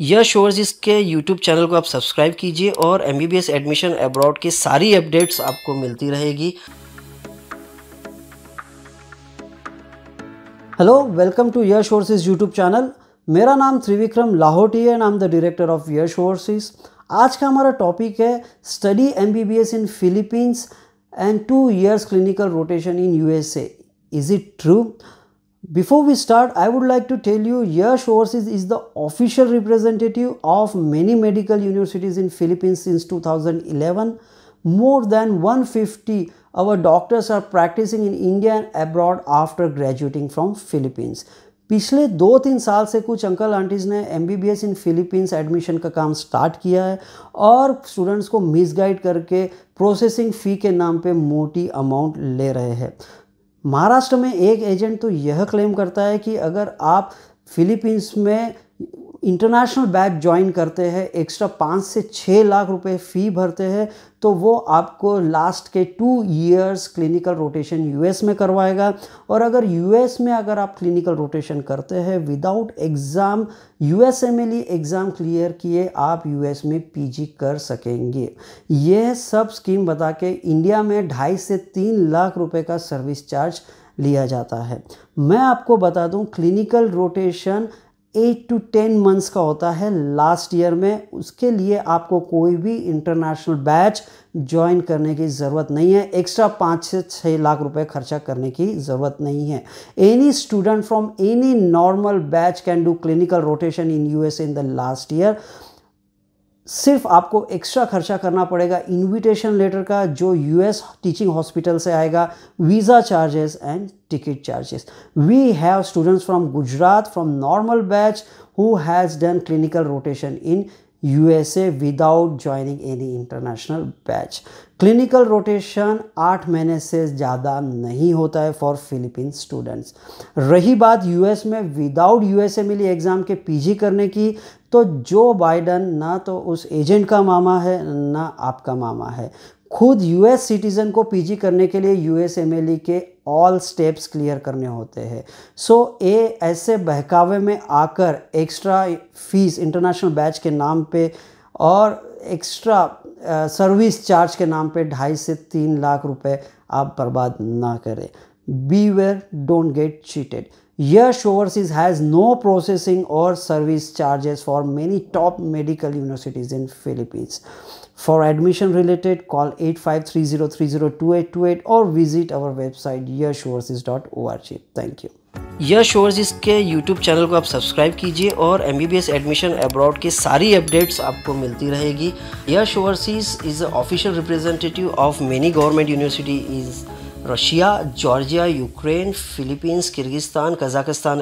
यह शोर्स इसके YouTube channel को आप सब्सक्राइब कीजिए और एम एडमिशन अब्रॉड की सारी अपडेट्स आपको मिलती रहेगी hello welcome to Yash Overseas YouTube channel मेरा नाम त्रिविक्रम लाहौटी है नाम the director of Yash Overseas आज का हमारा टॉपिक है study M in Philippines and two years clinical rotation in USA is it true Before we start, I would like to tell you Yash Overseas is the official representative of many medical universities in Philippines since 2011. More than 150 our doctors are practicing in India and abroad after graduating from Philippines. पिछले दो तीन साल से कुछ uncle aunties ने M B B S in Philippines admission का काम start किया है और स्टूडेंट्स को मिसगाइड करके प्रोसेसिंग फ़ी के नाम पे मोटी अमाउंट ले रहे हैं महाराष्ट्र में एक एजेंट तो यह क्लेम करता है कि अगर आप फिलीपींस में इंटरनेशनल बैच ज्वाइन करते हैं एक्स्ट्रा पाँच से छः लाख रुपए फ़ी भरते हैं तो वो आपको लास्ट के two years clinical rotation US में करवाएगा और अगर यूएस में अगर आप क्लिनिकल रोटेशन करते हैं without exam U S exam clear किए आप यू में पी कर सकेंगे यह सब स्कीम बता के इंडिया में ढाई से तीन लाख रुपये का सर्विस चार्ज लिया जाता है मैं आपको बता दूं clinical rotation eight to ten months का होता है लास्ट ईयर में उसके लिए आपको कोई भी इंटरनेशनल बैच ज्वाइन करने की ज़रूरत नहीं है एक्स्ट्रा पाँच से छः लाख रुपए खर्चा करने की ज़रूरत नहीं है any student from any normal batch can do clinical rotation in USA in the last year सिर्फ आपको एक्स्ट्रा खर्चा करना पड़ेगा इनविटेशन लेटर का जो यूएस टीचिंग हॉस्पिटल से आएगा visa charges and ticket charges we have students from Gujarat from normal batch who has done clinical rotation in USA without joining any international batch clinical rotation आठ महीने से ज़्यादा नहीं होता है फॉर फिलीपीन स्टूडेंट्स रही बात यूएस में विदाउट यूएसए मिली एग्ज़ाम के पीजी करने की तो जो बाइडन ना तो उस एजेंट का मामा है ना आपका मामा है खुद यूएस सिटीज़न को पीजी करने के लिए यूएस एमएलई e के ऑल स्टेप्स क्लियर करने होते हैं सो so, ए ऐसे बहकावे में आकर एक्स्ट्रा फीस इंटरनेशनल बैच के नाम पे और एक्स्ट्रा सर्विस चार्ज के नाम पे ढाई से तीन लाख रुपए आप बर्बाद ना करें be aware don't get cheated Yash Overseas has no processing और service charges for many top medical universities in Philippines for admission related call at five three zero three zero two eight two eight और visit our website Yash Overseas dot O R G thank you Yash Overseas के YouTube channel को आप subscribe कीजिए और M B B S admission abroad की सारी updates आपको मिलती रहेगी Yash Overseas is a official representative of many government university is Russia Georgia Ukraine Philippines Kyrgyzstan Kazakhstan